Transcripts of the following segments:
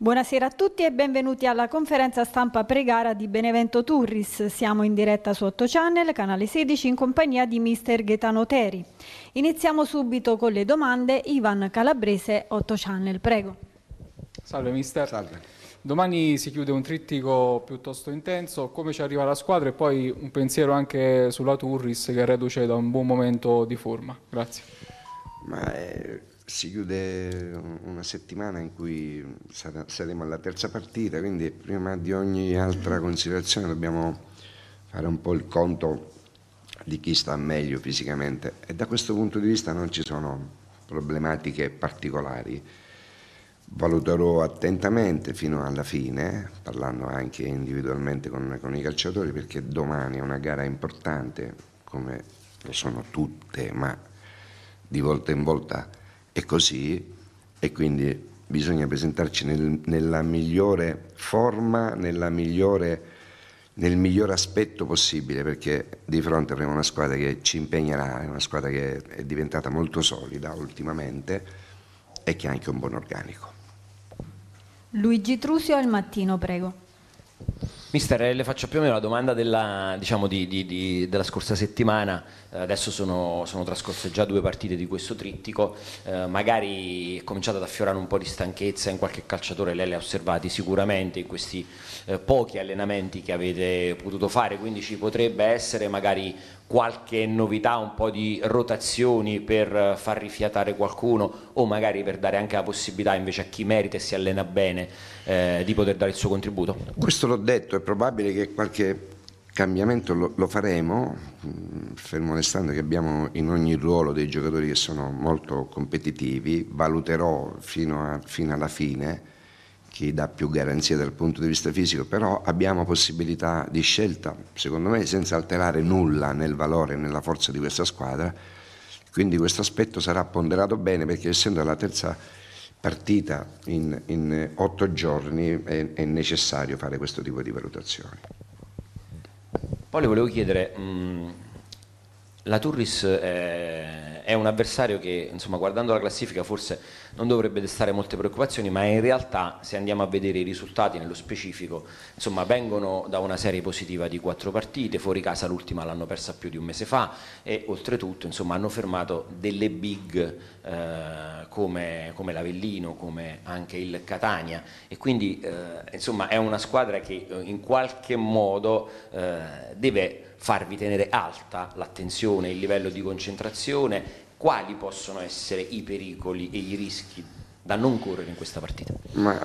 Buonasera a tutti e benvenuti alla conferenza stampa pregara di Benevento Turris. Siamo in diretta su 8 Channel, canale 16, in compagnia di mister Gaetano Teri. Iniziamo subito con le domande. Ivan Calabrese, 8 Channel, prego. Salve mister. Salve. Domani si chiude un trittico piuttosto intenso, come ci arriva la squadra e poi un pensiero anche sulla Turris che reduce da un buon momento di forma. Grazie. Ma è eh, si chiude una settimana in cui saremo alla terza partita, quindi prima di ogni altra considerazione dobbiamo fare un po' il conto di chi sta meglio fisicamente e da questo punto di vista non ci sono problematiche particolari. Valuterò attentamente fino alla fine, parlando anche individualmente con, con i calciatori, perché domani è una gara importante, come lo sono tutte, ma di volta in volta è così e quindi bisogna presentarci nel, nella migliore forma, nella migliore, nel miglior aspetto possibile, perché di fronte avremo una squadra che ci impegnerà, è una squadra che è diventata molto solida ultimamente e che ha anche un buon organico. Luigi Trusio al mattino, prego. Mister, eh, le faccio più o meno la domanda della, diciamo, di, di, di, della scorsa settimana. Eh, adesso sono, sono, trascorse già due partite di questo trittico, eh, magari è cominciata ad affiorare un po' di stanchezza in qualche calciatore, lei le ha osservati sicuramente in questi eh, pochi allenamenti che avete potuto fare, quindi ci potrebbe essere magari qualche novità, un po' di rotazioni per eh, far rifiatare qualcuno o magari per dare anche la possibilità invece a chi merita e si allena bene eh, di poter dare il suo contributo? Questo l'ho detto, è probabile che qualche cambiamento lo, lo, faremo, mm, fermo restando che abbiamo in ogni ruolo dei giocatori che sono molto competitivi, valuterò fino, a, fino alla fine chi dà più garanzia dal punto di vista fisico, però abbiamo possibilità di scelta, secondo me senza alterare nulla nel valore e nella forza di questa squadra, quindi questo aspetto sarà ponderato bene perché essendo la terza partita in, in otto giorni è, è necessario fare questo tipo di valutazioni. Poi le volevo chiedere, mh, la Turris è, eh, è un avversario che, insomma, guardando la classifica, forse non dovrebbe destare molte preoccupazioni, ma in realtà, se andiamo a vedere i risultati nello specifico, insomma, vengono da una serie positiva di quattro partite, fuori casa l'ultima l'hanno persa più di un mese fa e oltretutto insomma, hanno fermato delle big eh, come, come, l'Avellino, come anche il Catania e quindi eh, insomma, è una squadra che eh, in qualche modo eh, deve farvi tenere alta l'attenzione, il livello di concentrazione, quali possono essere i pericoli e i rischi da non correre in questa partita? Ma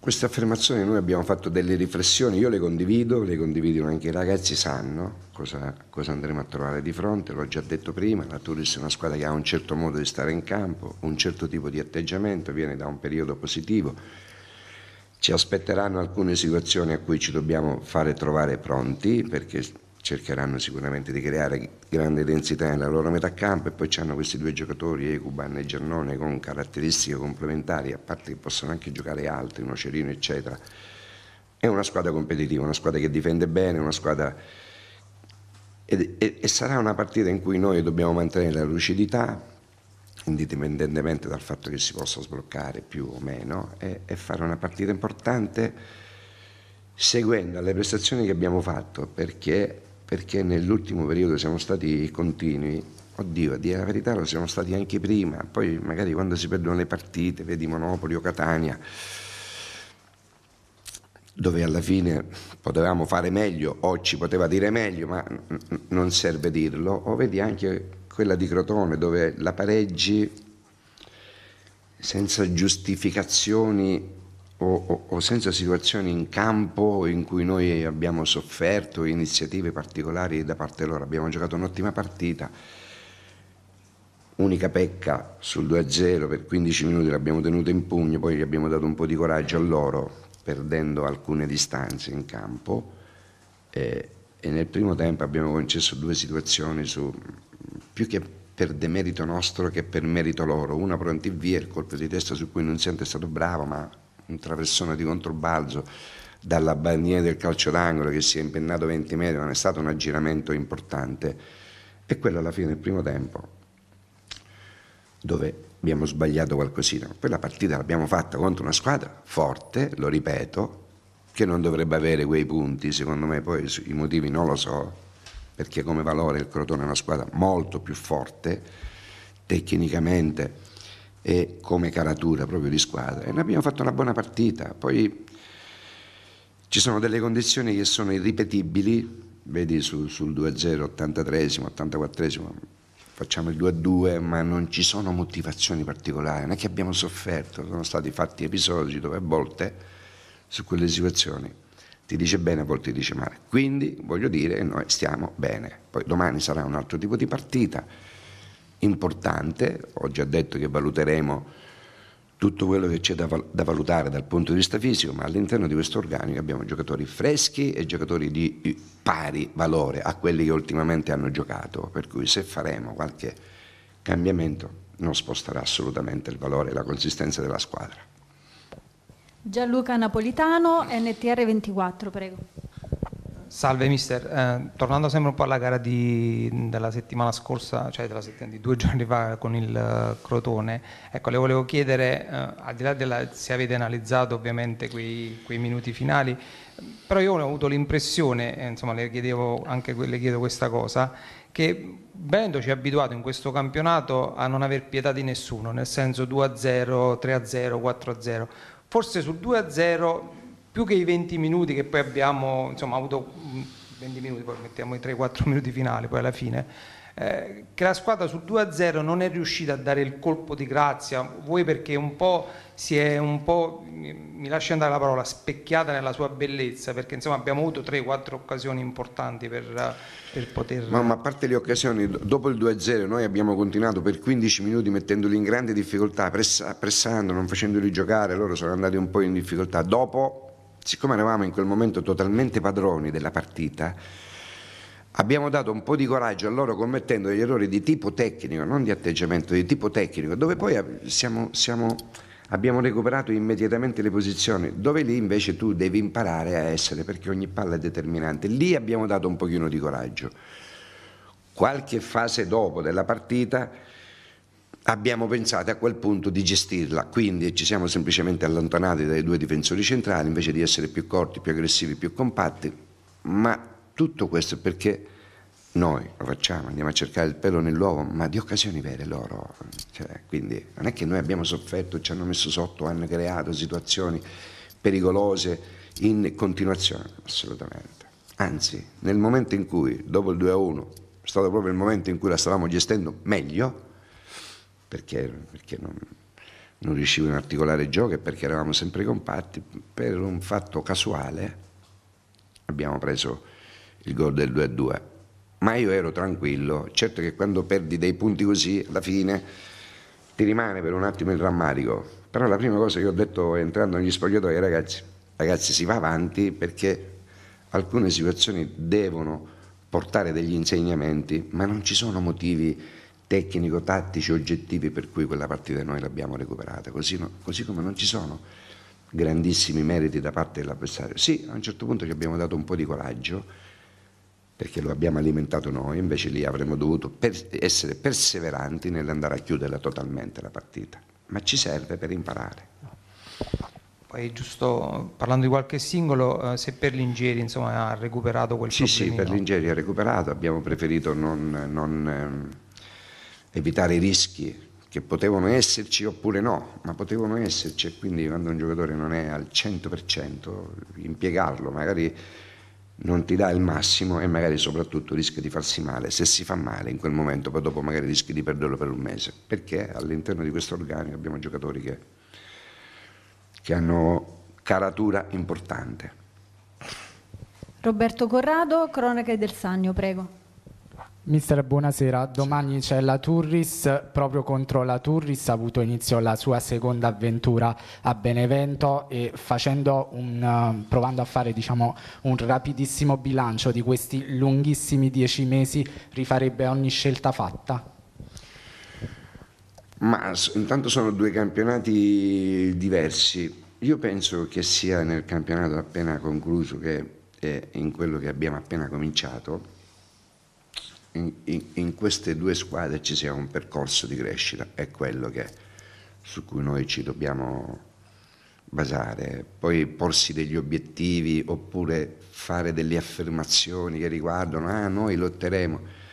queste affermazioni noi abbiamo fatto delle riflessioni, io le condivido, le condividono anche i ragazzi, sanno cosa, cosa andremo a trovare di fronte, l'ho già detto prima, la Turis è una squadra che ha un certo modo di stare in campo, un certo tipo di atteggiamento, viene da un periodo positivo, ci aspetteranno alcune situazioni a cui ci dobbiamo fare trovare pronti perché cercheranno sicuramente di creare grande densità nella loro metà campo e poi hanno questi due giocatori, Ecuban e Giannone, con caratteristiche complementari, a parte che possono anche giocare altri, Nocerino eccetera. È una squadra competitiva, una squadra che difende bene, una squadra... Ed, e, e sarà una partita in cui noi dobbiamo mantenere la lucidità, indipendentemente dal fatto che si possa sbloccare più o meno, e, e fare una partita importante seguendo le prestazioni che abbiamo fatto, perché perché nell'ultimo periodo siamo stati continui. Oddio, a dire la verità lo siamo stati anche prima, poi magari quando si perdono le partite, vedi Monopoli o Catania, dove alla fine potevamo fare meglio o ci poteva dire meglio, ma non serve dirlo, o vedi anche quella di Crotone dove la pareggi senza giustificazioni o, o, o, senza situazioni in campo in cui noi abbiamo sofferto iniziative particolari da parte loro. Abbiamo giocato un'ottima partita, unica pecca sul 2-0, per 15 minuti l'abbiamo tenuta in pugno, poi gli abbiamo dato un po' di coraggio a loro, perdendo alcune distanze in campo. Eh, e nel primo tempo abbiamo concesso due situazioni su, più che per demerito nostro che per merito loro. Una pronti via, il colpo di testa su cui non si è stato bravo, ma un traversone di controbalzo dalla bandiera del calcio d'angolo che si è impennato 20 metri, non è stato un aggiramento importante. E quello alla fine del primo tempo, dove abbiamo sbagliato qualcosina. Poi la partita l'abbiamo fatta contro una squadra forte, lo ripeto, che non dovrebbe avere quei punti, secondo me poi i motivi non lo so, perché come valore il Crotone è una squadra molto più forte, tecnicamente e come caratura proprio di squadra. E noi abbiamo fatto una buona partita, poi ci sono delle condizioni che sono irripetibili, vedi sul, sul 2-0, 83, 84, facciamo il 2-2, ma non ci sono motivazioni particolari, non è che abbiamo sofferto, sono stati fatti episodi dove a volte su quelle situazioni ti dice bene, a volte ti dice male. Quindi voglio dire, noi stiamo bene, poi domani sarà un altro tipo di partita importante, ho già detto che valuteremo tutto quello che c'è da, val- da, valutare dal punto di vista fisico, ma all'interno di questo organico abbiamo giocatori freschi e giocatori di pari valore a quelli che ultimamente hanno giocato, per cui se faremo qualche cambiamento non sposterà assolutamente il valore e la consistenza della squadra. Gianluca Napolitano, NTR 24, prego. Salve mister, eh, tornando sempre un po' alla gara di, della settimana scorsa, cioè della settimana di due giorni fa con il uh, Crotone, ecco, le volevo chiedere, uh, al di là della, se avete analizzato ovviamente quei, quei minuti finali, però io ho avuto l'impressione, eh, insomma le chiedevo anche le chiedo questa cosa, che Bendo ci ha abituato in questo campionato a non aver pietà di nessuno, nel senso 2-0, 3-0, 4-0. Forse sul 2-0 più che i 20 minuti che poi abbiamo insomma, avuto 20 mm, minuti, poi mettiamo i 3-4 minuti finali poi alla fine, eh, che la squadra sul 2-0 non è riuscita a dare il colpo di grazia, voi perché un po' si è un po', mi lascia andare la parola, specchiata nella sua bellezza, perché insomma abbiamo avuto 3-4 occasioni importanti per, per poter... Ma, ma, a parte le occasioni, dopo il 2-0 noi abbiamo continuato per 15 minuti mettendoli in grande difficoltà, press- pressando, non facendoli giocare, loro sono andati un po' in difficoltà, dopo siccome eravamo in quel momento totalmente padroni della partita, abbiamo dato un po' di coraggio a loro commettendo degli errori di tipo tecnico, non di atteggiamento, di tipo tecnico, dove poi siamo, siamo, abbiamo recuperato immediatamente le posizioni, dove lì invece tu devi imparare a essere, perché ogni palla è determinante. Lì abbiamo dato un pochino di coraggio. Qualche fase dopo della partita abbiamo pensato a quel punto di gestirla, quindi ci siamo semplicemente allontanati dai due difensori centrali invece di essere più corti, più aggressivi, più compatti, ma tutto questo perché noi lo facciamo, andiamo a cercare il pelo nell'uovo, ma di occasioni vere loro, cioè, quindi non è che noi abbiamo sofferto, ci hanno messo sotto, hanno creato situazioni pericolose in continuazione, assolutamente. Anzi, nel momento in cui, dopo il 2 a 1, è stato proprio il momento in cui la stavamo gestendo meglio, perché, perché non, non riuscivano a articolare il gioco e perché eravamo sempre compatti, per un fatto casuale abbiamo preso il gol del 2-2. Ma io ero tranquillo, certo che quando perdi dei punti così, alla fine ti rimane per un attimo il rammarico. Però la prima cosa che ho detto entrando negli spogliatoi, ragazzi, ragazzi si va avanti perché alcune situazioni devono portare degli insegnamenti, ma non ci sono motivi tecnico-tattici oggettivi per cui quella partita noi l'abbiamo recuperata, così, no, così come non ci sono grandissimi meriti da parte dell'avversario. Sì, a un certo punto gli abbiamo dato un po' di coraggio, perché lo abbiamo alimentato noi, invece lì avremmo dovuto per essere perseveranti nell'andare a chiuderla totalmente la partita, ma ci serve per imparare. Poi giusto parlando di qualche singolo, eh, se Perlingeri insomma, ha recuperato quel Sì, problemino. sì, Perlingeri ha recuperato, abbiamo preferito non, non ehm, evitare i rischi che potevano esserci oppure no, ma potevano esserci e quindi quando un giocatore non è al 100% impiegarlo magari non ti dà il massimo e magari soprattutto rischia di farsi male, se si fa male in quel momento poi dopo magari rischi di perderlo per un mese, perché all'interno di questo organico abbiamo giocatori che, che hanno caratura importante. Roberto Corrado, Cronache del Sannio, prego. Mister, buonasera. Domani c'è la Turris, proprio contro la Turris ha avuto inizio la sua seconda avventura a Benevento e un, eh, provando a fare diciamo, un rapidissimo bilancio di questi lunghissimi dieci mesi, rifarebbe ogni scelta fatta? Ma intanto sono due campionati diversi. Io penso che sia nel campionato appena concluso che in quello che abbiamo appena cominciato in, in, in, queste due squadre ci sia un percorso di crescita, è quello che, su cui noi ci dobbiamo basare. Poi porsi degli obiettivi oppure fare delle affermazioni che riguardano, ah noi lotteremo.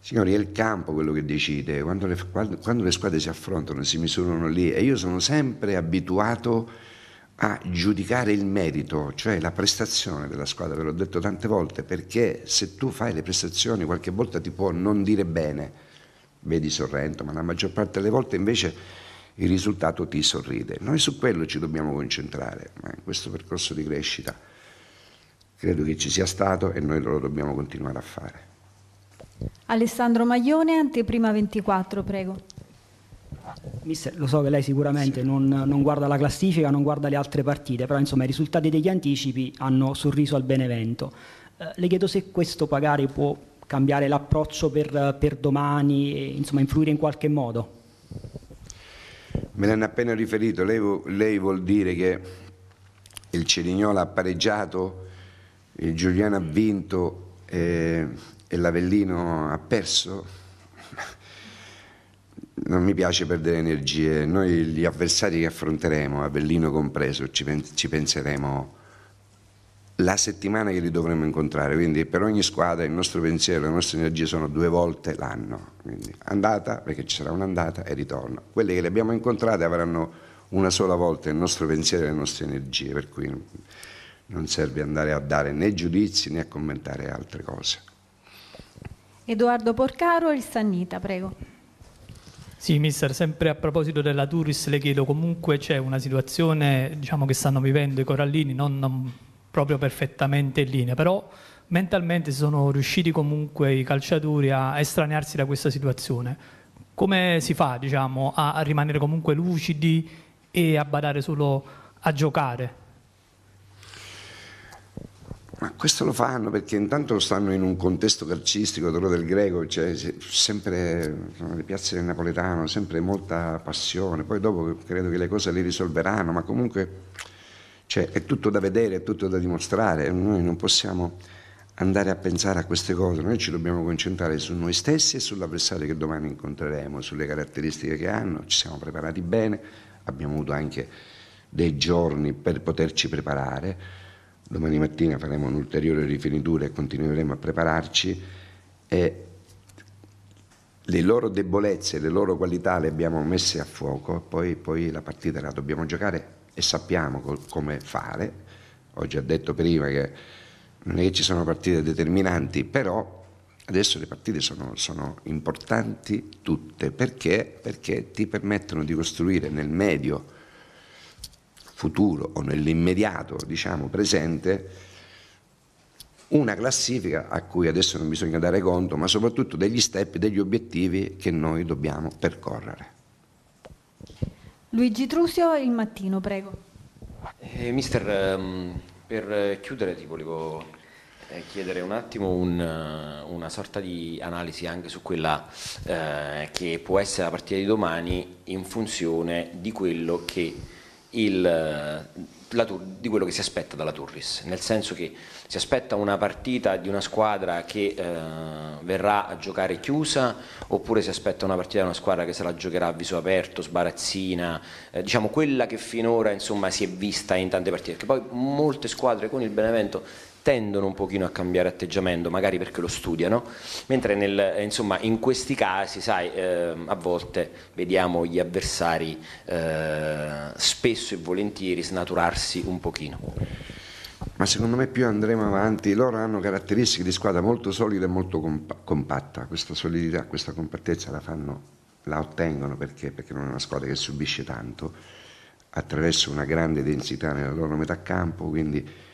Signori, è il campo quello che decide, quando le, quando le squadre si affrontano, si misurano lì e io sono sempre abituato a a giudicare il merito, cioè la prestazione della squadra, ve l'ho detto tante volte, perché se tu fai le prestazioni qualche volta ti può non dire bene, vedi Sorrento, ma la maggior parte delle volte invece il risultato ti sorride. Noi su quello ci dobbiamo concentrare, ma in questo percorso di crescita credo che ci sia stato e noi lo dobbiamo continuare a fare. Alessandro Maglione, anteprima 24, prego. Mister, lo so che lei sicuramente sì. non, non, guarda la classifica, non guarda le altre partite, però insomma i risultati degli anticipi hanno sorriso al Benevento. Eh, le chiedo se questo pagare può cambiare l'approccio per, per, domani e insomma influire in qualche modo. Me l'hanno appena riferito, lei, lei vuol dire che il Cerignola ha pareggiato, il Giuliano ha vinto eh, e l'Avellino ha perso? non mi piace perdere energie. Noi gli avversari che affronteremo, Avellino compreso, ci, pen- ci penseremo la settimana che li dovremo incontrare, quindi per ogni squadra il nostro pensiero, le nostre energie sono due volte l'anno, quindi andata perché ci sarà un'andata e ritorno. Quelle che le abbiamo incontrate avranno una sola volta il nostro pensiero e le nostre energie, per cui non serve andare a dare né giudizi né a commentare altre cose. Edoardo Porcaro, il Sannita, prego. Sì, mister, sempre a proposito della Turis le chiedo, comunque c'è una situazione diciamo, che stanno vivendo i corallini non, non proprio perfettamente in linea, però mentalmente sono riusciti comunque i calciatori a estranearsi da questa situazione. Come si fa diciamo, a, a rimanere comunque lucidi e a badare solo a giocare? Ma questo lo fanno perché intanto stanno in un contesto calcistico, quello del greco, cioè sempre le piazze del napoletano, sempre molta passione, poi dopo credo che le cose le risolveranno, ma comunque cioè, è tutto da vedere, è tutto da dimostrare, noi non possiamo andare a pensare a queste cose, noi ci dobbiamo concentrare su noi stessi e sull'avversario che domani incontreremo, sulle caratteristiche che hanno, ci siamo preparati bene, abbiamo avuto anche dei giorni per poterci preparare Domani mattina faremo un'ulteriore rifinitura e continueremo a prepararci e le loro debolezze, le loro qualità le abbiamo messe a fuoco, poi, poi la partita la dobbiamo giocare e sappiamo col, come fare. Ho già detto prima che non è che ci sono partite determinanti, però adesso le partite sono, sono importanti tutte perché? perché ti permettono di costruire nel medio futuro o nell'immediato diciamo, presente una classifica a cui adesso non bisogna dare conto, ma soprattutto degli step, degli obiettivi che noi dobbiamo percorrere. Luigi Trusio, il mattino, prego. Eh, mister, ehm, per chiudere ti volevo eh, chiedere un attimo un, eh, una sorta di analisi anche su quella eh, che può essere la partita di domani in funzione di quello che il, eh, la, di quello che si aspetta dalla Turris, nel senso che si aspetta una partita di una squadra che eh, verrà a giocare chiusa oppure si aspetta una partita di una squadra che se la giocherà a viso aperto, sbarazzina, eh, diciamo quella che finora insomma, si è vista in tante partite, perché poi molte squadre con il Benevento tendono un pochino a cambiare atteggiamento, magari perché lo studiano, mentre nel, eh, insomma, in questi casi, sai, eh, a volte vediamo gli avversari eh, spesso e volentieri snaturarsi un pochino. Ma secondo me più andremo avanti, loro hanno caratteristiche di squadra molto solida e molto compatta, questa solidità, questa compattezza la, fanno, la ottengono perché? perché non è una squadra che subisce tanto, attraverso una grande densità nella loro metà campo, quindi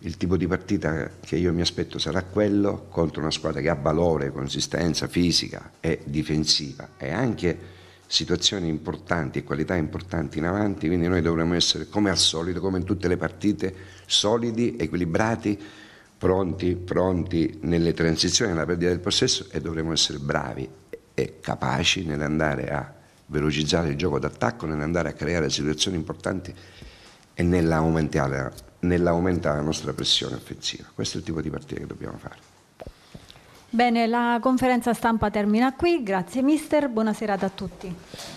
il tipo di partita che io mi aspetto sarà quello contro una squadra che ha valore, consistenza fisica e difensiva e anche situazioni importanti e qualità importanti in avanti, quindi noi dovremmo essere come al solito, come in tutte le partite, solidi, equilibrati, pronti, pronti nelle transizioni, nella perdita del possesso e dovremmo essere bravi e capaci nell'andare a velocizzare il gioco d'attacco, nell'andare a creare situazioni importanti e nell'aumentare nell'aumentare la nostra pressione offensiva. Questo è il tipo di partita che dobbiamo fare. Bene, la conferenza stampa termina qui. Grazie mister, buona serata a tutti.